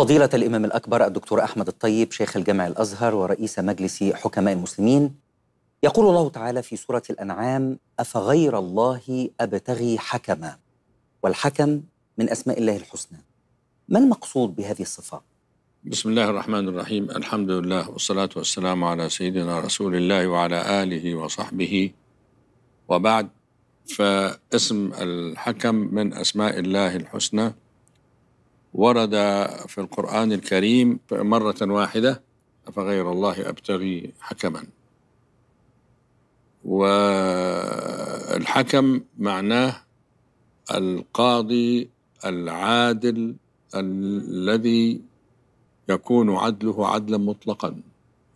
فضيلة الإمام الأكبر الدكتور أحمد الطيب شيخ الجامع الأزهر ورئيس مجلس حكماء المسلمين يقول الله تعالى في سورة الأنعام أفغير الله أبتغي حكما والحكم من أسماء الله الحسنى ما المقصود بهذه الصفة؟ بسم الله الرحمن الرحيم الحمد لله والصلاة والسلام على سيدنا رسول الله وعلى آله وصحبه وبعد فاسم الحكم من أسماء الله الحسنى ورد في القرآن الكريم مرة واحدة أفغير الله أبتغي حكما والحكم معناه القاضي العادل الذي يكون عدله عدلا مطلقا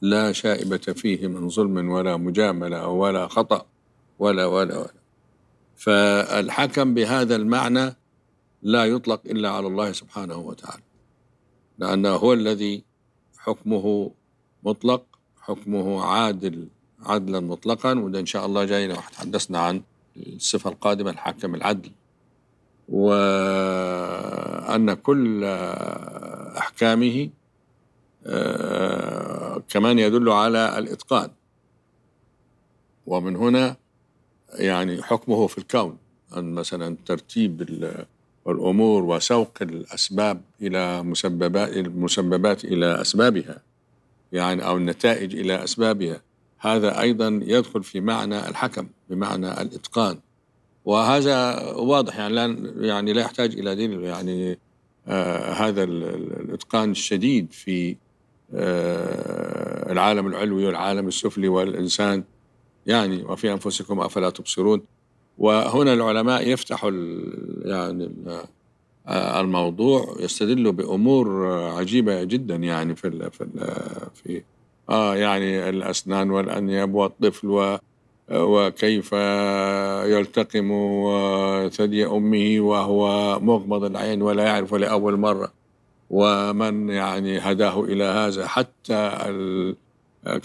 لا شائبة فيه من ظلم ولا مجاملة ولا خطأ ولا ولا ولا فالحكم بهذا المعنى لا يطلق إلا على الله سبحانه وتعالى لأنه هو الذي حكمه مطلق حكمه عادل عدلا مطلقا وده إن شاء الله جاينا وتحدثنا عن الصفة القادمة الحاكم العدل وأن كل أحكامه آه، كمان يدل على الإتقان ومن هنا يعني حكمه في الكون أن مثلا ترتيب والأمور وسوق الأسباب إلى مسببات المسببات إلى أسبابها يعني أو النتائج إلى أسبابها هذا أيضا يدخل في معنى الحكم بمعنى الإتقان وهذا واضح يعني لا يعني لا يحتاج إلى دليل يعني آه هذا الإتقان الشديد في آه العالم العلوي والعالم السفلي والإنسان يعني وفي أنفسكم أفلا تبصرون وهنا العلماء يفتحوا يعني آه، الموضوع يستدلوا بامور عجيبه جدا يعني في الـ في الـ في اه يعني الاسنان والانياب والطفل و وكيف يلتقم ثدي امه وهو مغمض العين ولا يعرف لاول مره ومن يعني هداه الى هذا حتى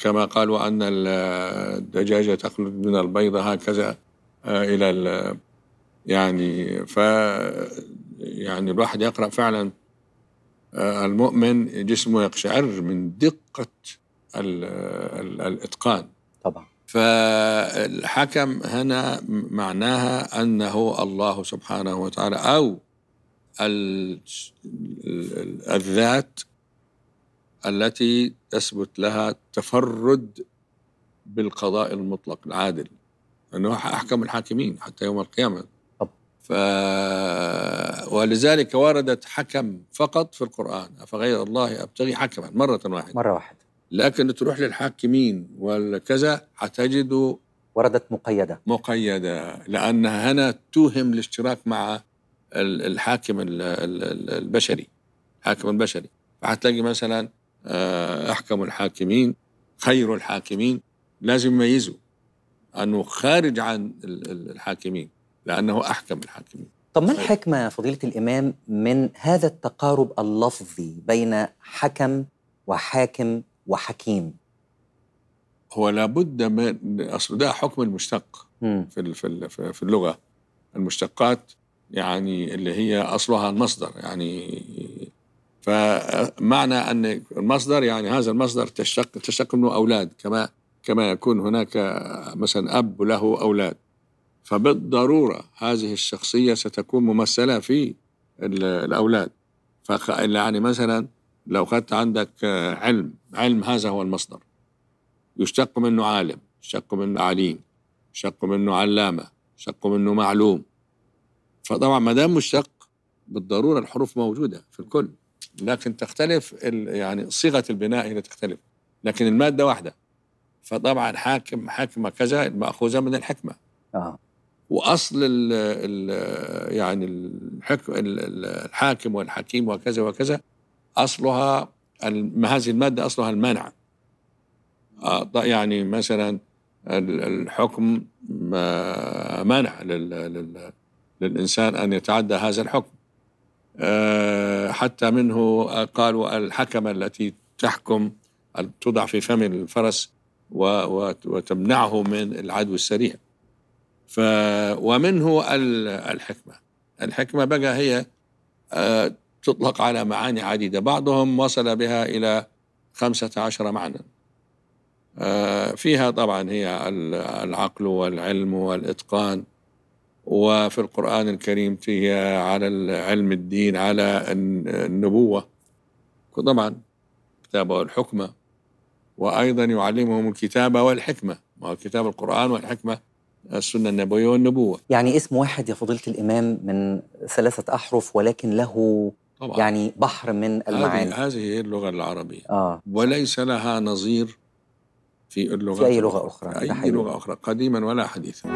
كما قالوا ان الدجاجه تخلد من البيضه هكذا آه، الى يعني ف يعني الواحد يقرا فعلا آه، المؤمن جسمه يقشعر من دقه الـ الـ الاتقان طبعا فالحكم هنا معناها انه الله سبحانه وتعالى او الذات التي تثبت لها تفرد بالقضاء المطلق العادل أنه أحكم الحاكمين حتى يوم القيامة طب. ف... ولذلك وردت حكم فقط في القرآن أفغير الله أبتغي حكما مرة واحدة مرة واحدة لكن تروح للحاكمين والكذا حتجد وردت مقيدة مقيدة لأنها هنا توهم الاشتراك مع الحاكم البشري حاكم البشري فحتلاقي مثلا آه، أحكم الحاكمين خير الحاكمين لازم يميزوا أنه خارج عن الحاكمين لأنه أحكم الحاكمين طب ما طيب. الحكمة يا فضيلة الإمام من هذا التقارب اللفظي بين حكم وحاكم وحكيم هو لابد من أصل ده حكم المشتق في في اللغة المشتقات يعني اللي هي أصلها المصدر يعني فمعنى أن المصدر يعني هذا المصدر تشتق تشتق منه أولاد كما كما يكون هناك مثلا أب له أولاد فبالضرورة هذه الشخصية ستكون ممثلة في الأولاد يعني مثلا لو خدت عندك علم علم هذا هو المصدر يشتق منه عالم يشتق منه عليم يشتق منه علامة يشتق منه معلوم فطبعا ما دام مشتق بالضرورة الحروف موجودة في الكل لكن تختلف يعني صيغة البناء هي تختلف لكن المادة واحدة فطبعا حاكم حكمه كذا ماخوذه من الحكمه آه. واصل ال ال يعني الحكم الحاكم والحكيم وكذا وكذا اصلها هذه الماده اصلها المنع يعني مثلا الحكم منع للانسان ان يتعدى هذا الحكم آه، حتى منه قالوا الحكمه التي تحكم تضع في فم الفرس وتمنعه من العدو السريع ف ومنه الحكمة الحكمة بقى هي آه، تطلق على معاني عديدة بعضهم وصل بها إلى خمسة عشر معنى آه، فيها طبعا هي العقل والعلم والإتقان وفي القرآن الكريم هي على علم الدين على النبوة طبعا كتابة الحكمة وأيضا يعلمهم الكتابة والحكمة وكتاب القرآن والحكمة السنة النبوية والنبوة يعني اسم واحد يا فضيلة الإمام من ثلاثة أحرف ولكن له طبعا. يعني بحر من المعاني هذه هي اللغة العربية آه. وليس لها نظير في اللغة في أي لغة أخرى أي لغة أخرى قديما ولا حديثا